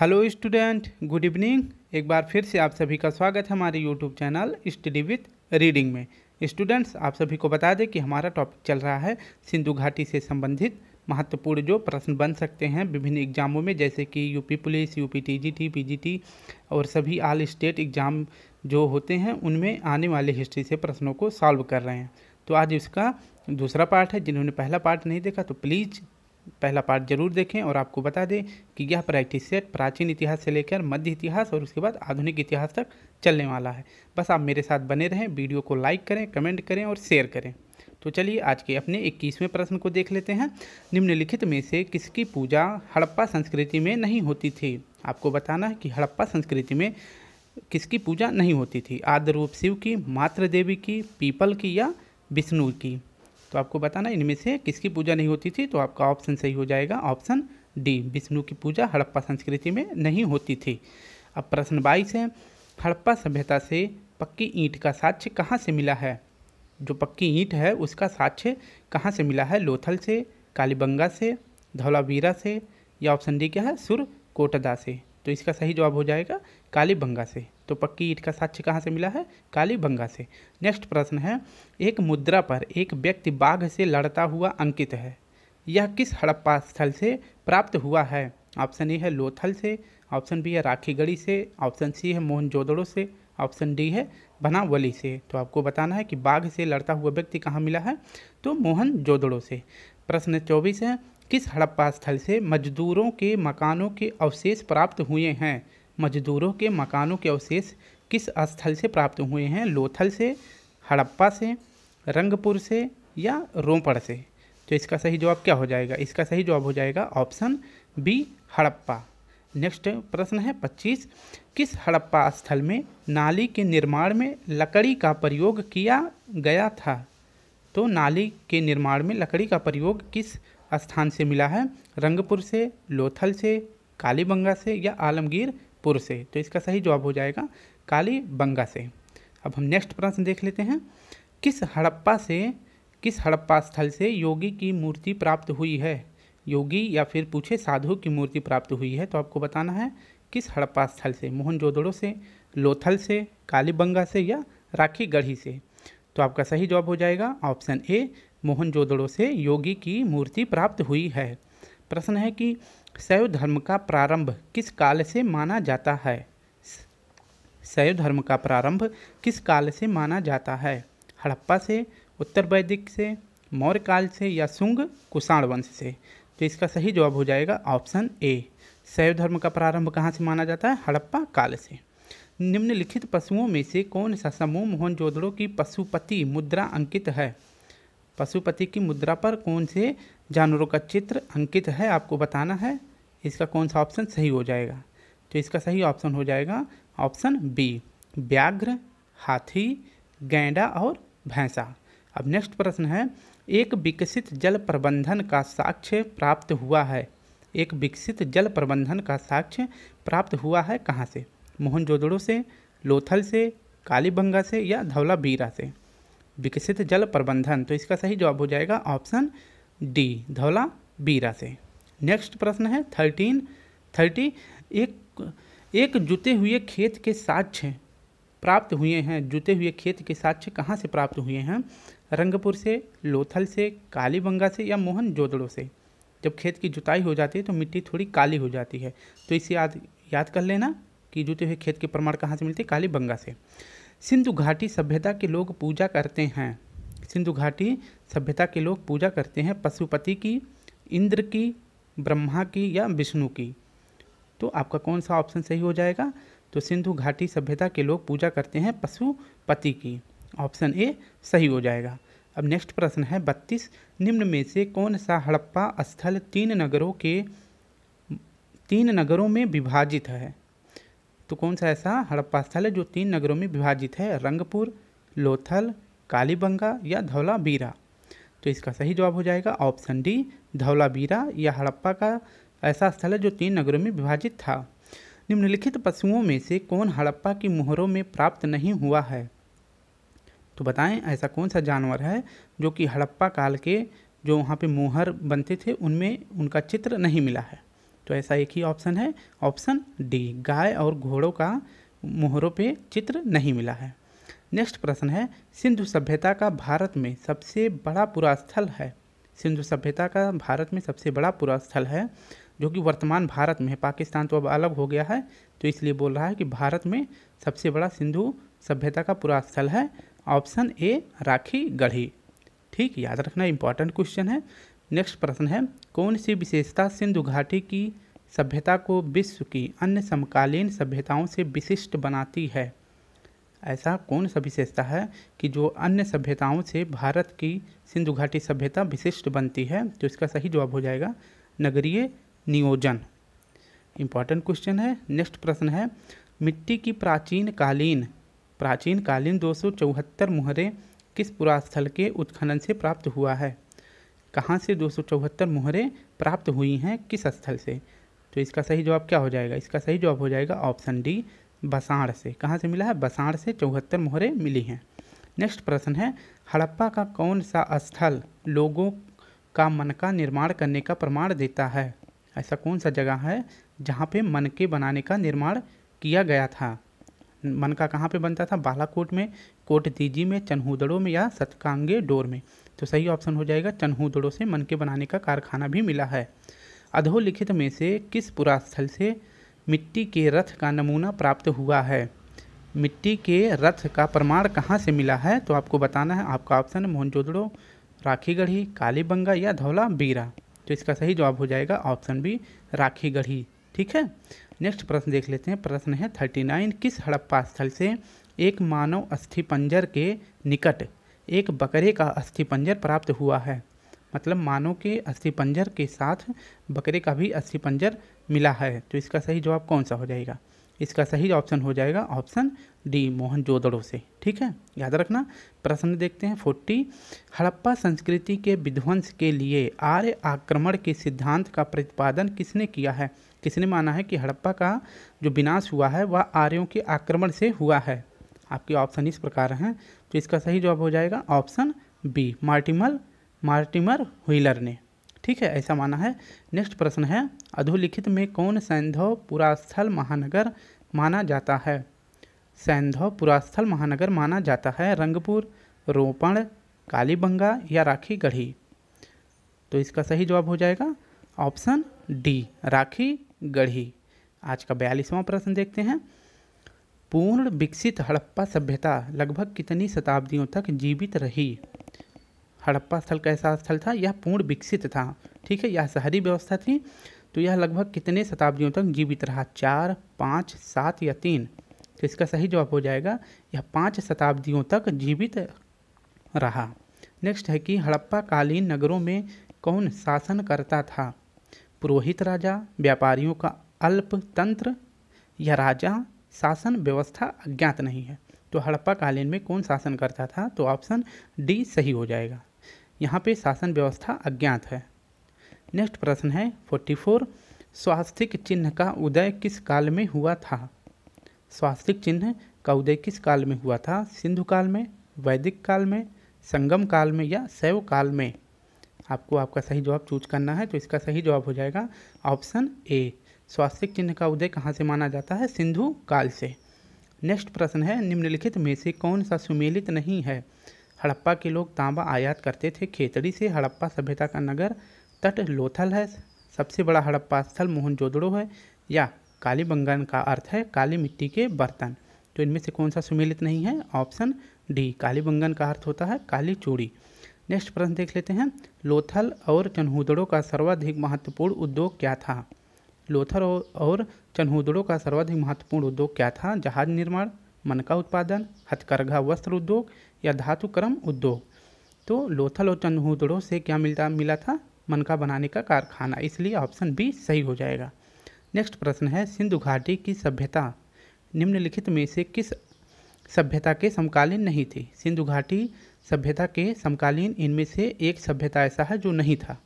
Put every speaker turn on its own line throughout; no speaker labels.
hello student good evening एक बार फिर से आप सभी का स्वागत है हमारे YouTube channel study with reading में स्टूडेंट्स आप सभी को बता दें कि हमारा टॉपिक चल रहा है सिंधु घाटी से संबंधित महत्वपूर्ण जो प्रश्न बन सकते हैं विभिन्न एग्जामों में जैसे कि UP police UP TGT PGT और सभी ऑल स्टेट एग्जाम जो होते हैं उनमें आने वाले हिस्ट्री से प्रश्नों को सॉल्व कर रहे हैं तो आज इसका दूसरा पार्ट है जिन्होंने पहला पार्ट नहीं देखा तो प्लीज़ पहला पार्ट जरूर देखें और आपको बता दें कि यह प्रैक्टिस सेट प्राचीन इतिहास से लेकर मध्य इतिहास और उसके बाद आधुनिक इतिहास तक चलने वाला है बस आप मेरे साथ बने रहें वीडियो को लाइक करें कमेंट करें और शेयर करें तो चलिए आज के अपने इक्कीसवें प्रश्न को देख लेते हैं निम्नलिखित में से किसकी पूजा हड़प्पा संस्कृति में नहीं होती थी आपको बताना है कि हड़प्पा संस्कृति में किसकी पूजा नहीं होती थी आदि रूप शिव की मातृदेवी की पीपल की या विष्णु की तो आपको बताना इनमें से किसकी पूजा नहीं होती थी तो आपका ऑप्शन सही हो जाएगा ऑप्शन डी विष्णु की पूजा हड़प्पा संस्कृति में नहीं होती थी अब प्रश्न बाईस है हड़प्पा सभ्यता से पक्की ईंट का साक्ष्य कहाँ से मिला है जो पक्की ईंट है उसका साक्ष्य कहाँ से मिला है लोथल से कालीबंगा से धौलावीरा से या ऑप्शन डी क्या है सुर कोटदा से तो इसका सही जवाब हो जाएगा कालीबंगा से तो पक्की ईट का साक्ष्य कहाँ से मिला है कालीबंगा से नेक्स्ट प्रश्न है एक मुद्रा पर एक व्यक्ति बाघ से लड़ता हुआ अंकित है यह किस हड़प्पा स्थल से प्राप्त हुआ है ऑप्शन ए है लोथल से ऑप्शन बी है राखीगढ़ी से ऑप्शन सी है मोहनजोदड़ो से ऑप्शन डी है बनावली से तो आपको बताना है कि बाघ से लड़ता हुआ व्यक्ति कहाँ मिला है तो मोहन जोदड़ो से प्रश्न चौबीस है किस हड़प्पा स्थल से मजदूरों के मकानों के अवशेष प्राप्त हुए हैं मजदूरों के मकानों के अवशेष किस स्थल से प्राप्त हुए हैं लोथल से हड़प्पा से रंगपुर से या रोपड़ से तो इसका सही जवाब क्या हो जाएगा इसका सही जवाब हो जाएगा ऑप्शन बी हड़प्पा नेक्स्ट प्रश्न है पच्चीस किस हड़प्पा स्थल में नाली के निर्माण में लकड़ी का प्रयोग किया गया था तो नाली के निर्माण में लकड़ी का प्रयोग किस स्थान से मिला है रंगपुर से लोथल से कालीबंगा से या आलमगीरपुर से तो इसका सही जवाब हो जाएगा कालीबंगा से अब हम नेक्स्ट प्रश्न देख लेते हैं किस हड़प्पा से किस हड़प्पा स्थल से योगी की मूर्ति प्राप्त हुई है योगी या फिर पूछे साधु की मूर्ति प्राप्त हुई है तो आपको बताना है किस हड़प्पा स्थल से मोहनजोदड़ो से लोथल से कालीबंगा से या राखी गढ़ी से तो आपका सही जवाब हो जाएगा ऑप्शन ए मोहनजोदड़ो से योगी की मूर्ति प्राप्त हुई है प्रश्न है कि शैव धर्म का प्रारंभ किस काल से माना जाता है शैव धर्म का प्रारंभ किस काल से माना जाता है हड़प्पा से उत्तर वैदिक से मौर्य काल से या शुंग कुषाण वंश से तो इसका सही जवाब हो जाएगा ऑप्शन ए शैव धर्म का प्रारंभ कहाँ से माना जाता है हड़प्पा काल से निम्नलिखित पशुओं में से कौन सा समूह मोहनजोदड़ो की पशुपति मुद्रा अंकित है पशुपति की मुद्रा पर कौन से जानवरों का चित्र अंकित है आपको बताना है इसका कौन सा ऑप्शन सही हो जाएगा तो इसका सही ऑप्शन हो जाएगा ऑप्शन बी व्याघ्र हाथी गैंडा और भैंसा अब नेक्स्ट प्रश्न है एक विकसित जल प्रबंधन का साक्ष्य प्राप्त हुआ है एक विकसित जल प्रबंधन का साक्ष्य प्राप्त हुआ है कहाँ से मोहनजोदड़ो से लोथल से कालीबंगा से या धौलाबीरा से विकसित जल प्रबंधन तो इसका सही जवाब हो जाएगा ऑप्शन डी धौला बीरा से नेक्स्ट प्रश्न है थर्टीन थर्टी एक एक जुते हुए खेत के साक्ष्य प्राप्त हुए हैं जुते हुए खेत के साक्ष्य कहाँ से प्राप्त हुए हैं रंगपुर से लोथल से कालीबंगा से या मोहन जोदड़ों से जब खेत की जुताई हो जाती है तो मिट्टी थोड़ी काली हो जाती है तो इसे याद याद कर लेना कि जुते हुए खेत के प्रमाण कहाँ से मिलते कालीबंगा से सिंधु घाटी सभ्यता के लोग पूजा करते हैं सिंधु घाटी सभ्यता के लोग पूजा करते हैं पशुपति की इंद्र की ब्रह्मा की या विष्णु की तो आपका कौन सा ऑप्शन सही हो जाएगा तो सिंधु घाटी सभ्यता के लोग पूजा करते हैं पशुपति की ऑप्शन ए सही हो जाएगा अब नेक्स्ट प्रश्न है बत्तीस निम्न में से कौन सा हड़प्पा स्थल तीन नगरों के तीन नगरों में विभाजित है तो कौन सा ऐसा हड़प्पा स्थल है जो तीन नगरों में विभाजित है रंगपुर लोथल कालीबंगा या धौलाबीरा तो इसका सही जवाब हो जाएगा ऑप्शन डी धौलाबीरा या हड़प्पा का ऐसा स्थल है जो तीन नगरों में विभाजित था निम्नलिखित पशुओं में से कौन हड़प्पा की मोहरों में प्राप्त नहीं हुआ है तो बताएं ऐसा कौन सा जानवर है जो कि हड़प्पा काल के जो वहाँ पे मोहर बनते थे उनमें उनका चित्र नहीं मिला है तो ऐसा एक ही ऑप्शन है ऑप्शन डी गाय और घोड़ों का मोहरों पे चित्र नहीं मिला है नेक्स्ट प्रश्न है सिंधु सभ्यता का भारत में सबसे बड़ा पुरास्थल है सिंधु सभ्यता का भारत में सबसे बड़ा पुरास्थल है जो कि वर्तमान भारत में है पाकिस्तान तो अब अलग हो गया है तो इसलिए बोल रहा है कि भारत में सबसे बड़ा सिंधु सभ्यता का पुरास्थल है ऑप्शन ए राखी गढ़ी ठीक याद रखना इंपॉर्टेंट क्वेश्चन है नेक्स्ट प्रश्न है कौन सी विशेषता सिंधु घाटी की सभ्यता को विश्व की अन्य समकालीन सभ्यताओं से विशिष्ट बनाती है ऐसा कौन सा विशेषता है कि जो अन्य सभ्यताओं से भारत की सिंधु घाटी सभ्यता विशिष्ट बनती है तो इसका सही जवाब हो जाएगा नगरीय नियोजन इम्पॉर्टेंट क्वेश्चन है नेक्स्ट प्रश्न है मिट्टी की प्राचीन कालीन प्राचीन कालीन दो मुहरे किस पुरास्थल के उत्खनन से प्राप्त हुआ है कहाँ से दो मुहरें प्राप्त हुई हैं किस स्थल से तो इसका सही जवाब क्या हो जाएगा इसका सही जवाब हो जाएगा ऑप्शन डी बसाण से कहाँ से मिला है बसाण से चौहत्तर मोहरें मिली हैं नेक्स्ट प्रश्न है हड़प्पा का कौन सा स्थल लोगों का मन का निर्माण करने का प्रमाण देता है ऐसा कौन सा जगह है जहाँ पे मन के बनाने का निर्माण किया गया था मनका कहाँ पे बनता था बालाकोट में कोट दीजी में चन्हूदड़ों में या सतकांगे डोर में तो सही ऑप्शन हो जाएगा चन्हूदड़ों से मनके बनाने का कारखाना भी मिला है अधोलिखित में से किस पुरास्थल से मिट्टी के रथ का नमूना प्राप्त हुआ है मिट्टी के रथ का प्रमाण कहाँ से मिला है तो आपको बताना है आपका ऑप्शन मोहनजोदड़ो राखीगढ़ी कालीबंगा या धौला बीरा तो इसका सही जवाब हो जाएगा ऑप्शन बी राखीगढ़ी ठीक है नेक्स्ट प्रश्न देख लेते हैं प्रश्न है थर्टी नाइन किस हड़प्पा स्थल से एक मानव अस्थि पंजर के निकट एक बकरे का अस्थि पंजर प्राप्त हुआ है मतलब मानव के अस्थि पंजर के साथ बकरे का भी अस्थि पंजर मिला है तो इसका सही जवाब कौन सा हो जाएगा इसका सही ऑप्शन हो जाएगा ऑप्शन डी मोहन जोदड़ो से ठीक है याद रखना प्रश्न देखते हैं फोर्टी हड़प्पा संस्कृति के विध्वंस के लिए आर्य आक्रमण के सिद्धांत का प्रतिपादन किसने किया है किसने ने माना है कि हड़प्पा का जो विनाश हुआ है वह आर्यों के आक्रमण से हुआ है आपके ऑप्शन इस प्रकार हैं तो इसका सही जवाब हो जाएगा ऑप्शन बी मार्टिमल मार्टिमर व्हीलर ने ठीक है ऐसा माना है नेक्स्ट प्रश्न है अधोलिखित में कौन सैंधव पुरास्थल महानगर माना जाता है सैंधव पुरास्थल महानगर माना जाता है रंगपुर रोपण कालीबंगा या राखी गढ़ी तो इसका सही जवाब हो जाएगा ऑप्शन डी राखी गढ़ी आज का बयालीसवां प्रश्न देखते हैं पूर्ण विकसित हड़प्पा सभ्यता लगभग कितनी शताब्दियों तक जीवित रही हड़प्पा स्थल कैसा स्थल था यह पूर्ण विकसित था ठीक है यह शहरी व्यवस्था थी तो यह लगभग कितने शताब्दियों तक जीवित रहा चार पाँच सात या तीन तो इसका सही जवाब हो जाएगा यह पाँच शताब्दियों तक जीवित रहा नेक्स्ट है कि हड़प्पा कालीन नगरों में कौन शासन करता था पुरोहित राजा व्यापारियों का अल्पतंत्र यह राजा शासन व्यवस्था अज्ञात नहीं है तो हड़प्पा कालीन में कौन शासन करता था तो ऑप्शन डी सही हो जाएगा यहाँ पे शासन व्यवस्था अज्ञात है नेक्स्ट प्रश्न है फोर्टी फोर स्वास्थ्य चिन्ह का उदय किस काल में हुआ था स्वास्थ्य चिन्ह का उदय किस काल में हुआ था सिंधु काल में वैदिक काल में संगम काल में या शैव काल में आपको आपका सही जवाब चूज करना है तो इसका सही जवाब हो जाएगा ऑप्शन ए स्वास्थ्य चिन्ह का उदय कहाँ से माना जाता है सिंधु काल से नेक्स्ट प्रश्न है निम्नलिखित में से कौन सा सुमेलित नहीं है हड़प्पा के लोग तांबा आयात करते थे खेतड़ी से हड़प्पा सभ्यता का नगर तट लोथल है सबसे बड़ा हड़प्पा स्थल मोहनजोदड़ो है या काली बंगन का अर्थ है काली मिट्टी के बर्तन तो इनमें से कौन सा सुमेलित नहीं है ऑप्शन डी काली बंगन का अर्थ होता है काली चूड़ी नेक्स्ट प्रश्न देख लेते हैं लोथल और चन्हुदड़ों का सर्वाधिक महत्वपूर्ण उद्योग क्या था लोथल और चन्हुदड़ों का सर्वाधिक महत्वपूर्ण उद्योग क्या था जहाज निर्माण मनका उत्पादन हथकरघा वस्त्र उद्योग या धातुक्रम उद्योग तो लोथल और चन्हुदड़ों से क्या मिलता मिला था मनका बनाने का कारखाना इसलिए ऑप्शन बी सही हो जाएगा नेक्स्ट प्रश्न है सिंधु घाटी की सभ्यता निम्नलिखित में से किस सभ्यता के समकालीन नहीं थी सिंधु घाटी सभ्यता के समकालीन इनमें से एक सभ्यता ऐसा है जो नहीं था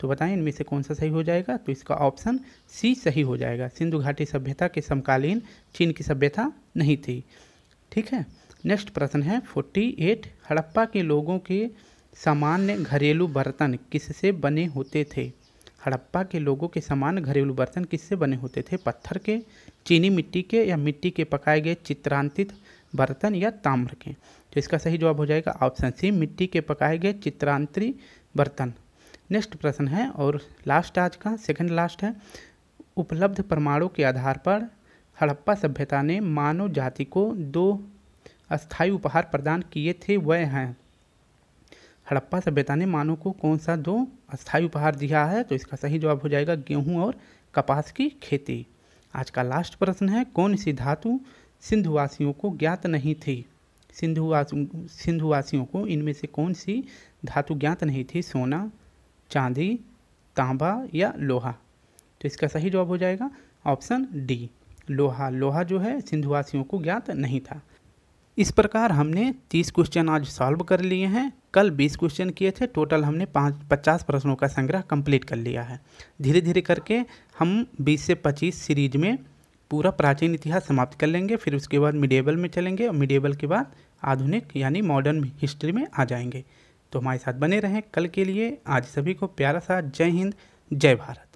तो बताएं इनमें से कौन सा सही हो जाएगा तो इसका ऑप्शन सी सही हो जाएगा सिंधु घाटी सभ्यता के समकालीन चीन की सभ्यता नहीं थी ठीक है नेक्स्ट प्रश्न है फोर्टी एट हड़प्पा के लोगों के सामान्य घरेलू बर्तन किससे बने होते थे हड़प्पा के लोगों के सामान्य घरेलू बर्तन किससे बने होते थे पत्थर के चीनी मिट्टी के या मिट्टी के पकाए गए चित्रांतित बर्तन या ताम्र के तो इसका सही जवाब हो जाएगा ऑप्शन सी मिट्टी के पकाए गए चित्रांतरी बर्तन नेक्स्ट प्रश्न है और लास्ट आज का सेकंड लास्ट है उपलब्ध परमाणु के आधार पर हड़प्पा सभ्यता ने मानव जाति को दो अस्थाई उपहार प्रदान किए थे वह हैं हड़प्पा सभ्यता ने मानव को कौन सा दो अस्थाई उपहार दिया है तो इसका सही जवाब हो जाएगा गेहूं और कपास की खेती आज का लास्ट प्रश्न है कौन सी धातु सिंधुवासियों को ज्ञात नहीं थी सिंधुवास सिंधुवासियों को इनमें से कौन सी धातु ज्ञात नहीं थी सोना चांदी तांबा या लोहा तो इसका सही जवाब हो जाएगा ऑप्शन डी लोहा लोहा जो है सिंधुवासियों को ज्ञात नहीं था इस प्रकार हमने तीस क्वेश्चन आज सॉल्व कर लिए हैं कल बीस क्वेश्चन किए थे टोटल हमने पाँच पचास प्रश्नों का संग्रह कंप्लीट कर लिया है धीरे धीरे करके हम बीस से पच्चीस सीरीज में पूरा प्राचीन इतिहास समाप्त कर लेंगे फिर उसके बाद मिडेबल में चलेंगे और मिडेबल के बाद आधुनिक यानी मॉडर्न हिस्ट्री में आ जाएंगे तो हमारे साथ बने रहें कल के लिए आज सभी को प्यारा सा जय हिंद जय भारत